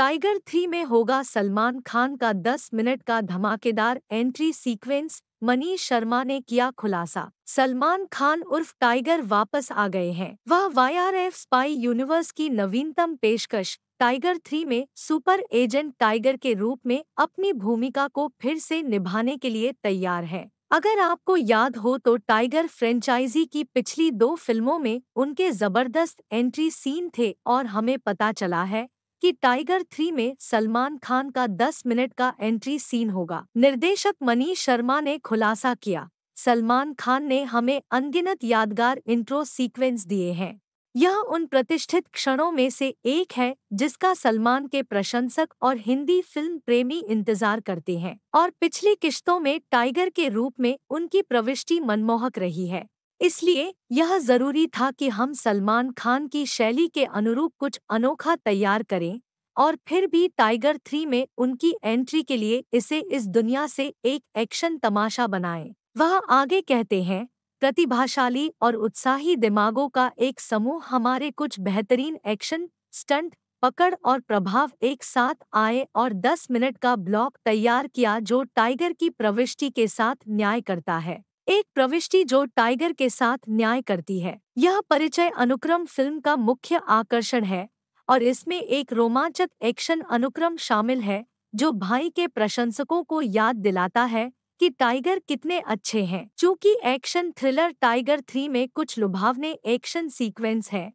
Tiger three में होगा सलमान खान का 10 मिनट का धमाकेदार एंट्री सीक्वेंस मनीष शर्मा ने किया खुलासा सलमान खान उर्फ टाइगर वापस आ गए हैं वह वाईआरएफ स्पाई यूनिवर्स की नवीनतम पेशकश टाइगर थ्री में सुपर एजेंट टाइगर के रूप में अपनी भूमिका को फिर से निभाने के लिए तैयार है अगर आपको याद हो तो टाइगर फ्रेंचाइजी की पिछली दो फिल्मों में उनके जबरदस्त एंट्री सीन थे और हमें पता चला है कि टाइगर थ्री में सलमान खान का 10 मिनट का एंट्री सीन होगा निर्देशक मनीष शर्मा ने खुलासा किया सलमान खान ने हमें अनगिनत यादगार इंट्रो सीक्वेंस दिए हैं यह उन प्रतिष्ठित क्षणों में से एक है जिसका सलमान के प्रशंसक और हिंदी फिल्म प्रेमी इंतजार करते हैं और पिछली किश्तों में टाइगर के रूप में उनकी प्रविष्टि मनमोहक रही है इसलिए यह जरूरी था कि हम सलमान खान की शैली के अनुरूप कुछ अनोखा तैयार करें और फिर भी टाइगर थ्री में उनकी एंट्री के लिए इसे इस दुनिया से एक एक्शन तमाशा बनाएं। वह आगे कहते हैं प्रतिभाशाली और उत्साही दिमागों का एक समूह हमारे कुछ बेहतरीन एक्शन स्टंट पकड़ और प्रभाव एक साथ आए और 10 मिनट का ब्लॉक तैयार किया जो टाइगर की प्रविष्टि के साथ न्याय करता है एक प्रविष्टि जो टाइगर के साथ न्याय करती है यह परिचय अनुक्रम फिल्म का मुख्य आकर्षण है और इसमें एक रोमांचक एक्शन अनुक्रम शामिल है जो भाई के प्रशंसकों को याद दिलाता है कि टाइगर कितने अच्छे हैं चूंकि एक्शन थ्रिलर टाइगर थ्री में कुछ लुभावने एक्शन सीक्वेंस है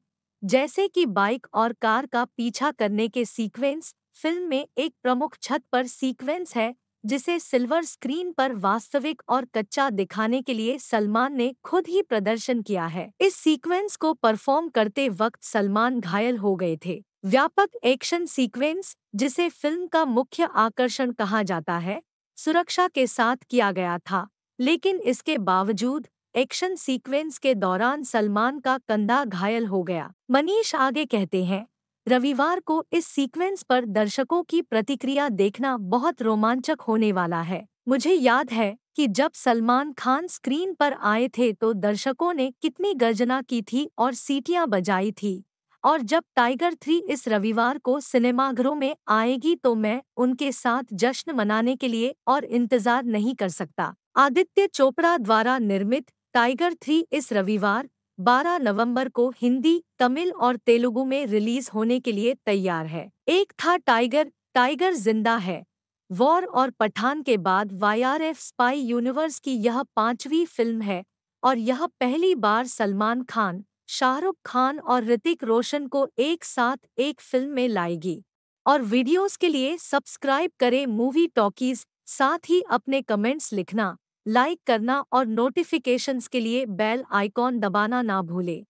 जैसे कि बाइक और कार का पीछा करने के सीक्वेंस फिल्म में एक प्रमुख छत पर सीक्वेंस है जिसे सिल्वर स्क्रीन पर वास्तविक और कच्चा दिखाने के लिए सलमान ने खुद ही प्रदर्शन किया है इस सीक्वेंस को परफॉर्म करते वक्त सलमान घायल हो गए थे व्यापक एक्शन सीक्वेंस जिसे फिल्म का मुख्य आकर्षण कहा जाता है सुरक्षा के साथ किया गया था लेकिन इसके बावजूद एक्शन सीक्वेंस के दौरान सलमान का कंधा घायल हो गया मनीष आगे कहते हैं रविवार को इस सीक्वेंस पर दर्शकों की प्रतिक्रिया देखना बहुत रोमांचक होने वाला है मुझे याद है कि जब सलमान खान स्क्रीन पर आए थे तो दर्शकों ने कितनी गर्जना की थी और सीटियां बजाई थी और जब टाइगर थ्री इस रविवार को सिनेमाघरों में आएगी तो मैं उनके साथ जश्न मनाने के लिए और इंतजार नहीं कर सकता आदित्य चोपड़ा द्वारा निर्मित टाइगर थ्री इस रविवार 12 नवंबर को हिंदी तमिल और तेलुगु में रिलीज होने के लिए तैयार है एक था टाइगर टाइगर जिंदा है वॉर और पठान के बाद वाईआरएफ स्पाई यूनिवर्स की यह पांचवी फिल्म है और यह पहली बार सलमान खान शाहरुख खान और ऋतिक रोशन को एक साथ एक फिल्म में लाएगी और वीडियोस के लिए सब्सक्राइब करें मूवी टॉकीज साथ ही अपने कमेंट्स लिखना लाइक करना और नोटिफिकेशंस के लिए बेल आइकॉन दबाना ना भूलें